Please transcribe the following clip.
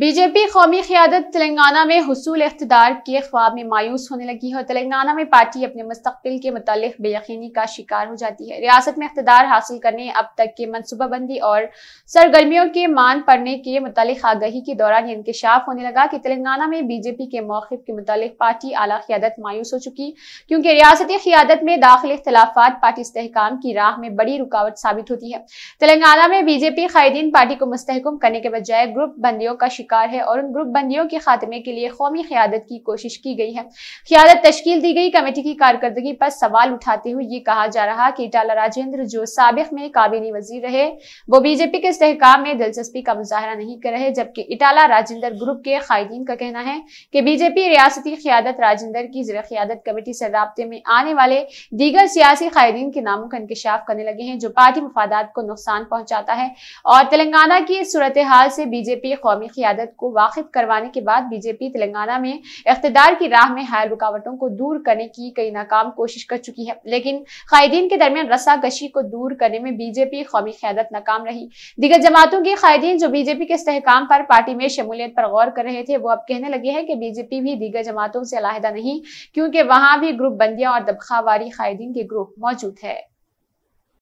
BJP कौमी क्यादत तेलंगाना में हसूल इकतदार के ख्वाब में मायूस होने लगी है और तेलंगाना में पार्टी अपने मुस्तबिल के मुतल बेयकनी का शिकार हो जाती है रियासत में इकतदार हासिल करने अब तक के मनसूबाबंदी और सरगर्मियों के मान पड़ने के मतलब आगही के दौरान यह इंकशाफ होने लगा कि तेलंगाना में बीजेपी के मौक़ के मुतल पार्टी आला क्यादत मायूस हो चुकी क्योंकि रियासती क्यादत में दाखिल इख्तलाफा पार्टी इसकाम की राह में बड़ी रुकावट साबित होती है तेलंगाना में बीजेपी कायदीन पार्टी को मुस्तकम करने के बजाय ग्रुप बंदियों का शिकार है और उन ग्रुप बंदियों के खात्मे के लिए कौमी क्यादत की कोशिश की गई है क्यादत तश्कील दी गई कमेटी की कारकर्दगी पर सवाल उठाते हुए ये कहा जा रहा कि इटाला राजेंद्र जो सबक में काबिली वजीर रहे वो बीजेपी के इसकाम में दिलचस्पी का मुजाहरा नहीं कर रहे जबकि इटाला राजेंद्र ग्रुप के कायदीन का कहना है कि बीजेपी रियासती क्यादत राजेंद्र की जर क्यादत कमेटी से रबते में आने वाले दीगर सियासी कायदीन के नामों का इंकशाफ करने लगे हैं जो पार्टी मफादात को नुकसान पहुंचाता है और तेलंगाना की सूरत हाल से बीजेपी कौमी क्यादत क्यादत को वाकिफ करवाने के बाद बीजेपी तेलंगाना में इकतदार की राह में हायल रुकावटों को दूर करने की कई नाकाम कोशिश कर चुकी है लेकिन कायदीन के दरमियान रस्साकशी को दूर करने में बीजेपी कौमी क्यादत नाकाम रही दीगर जमातों के कायदीन जो बीजेपी के इसकाम पर पार्टी में शमूलियत पर गौर कर रहे थे वो अब कहने लगे है की बीजेपी भी दीगर जमातों से अलाहदा नहीं क्यूँकी वहाँ भी ग्रुप बंदियां और दबखावारी कायदीन के ग्रुप मौजूद है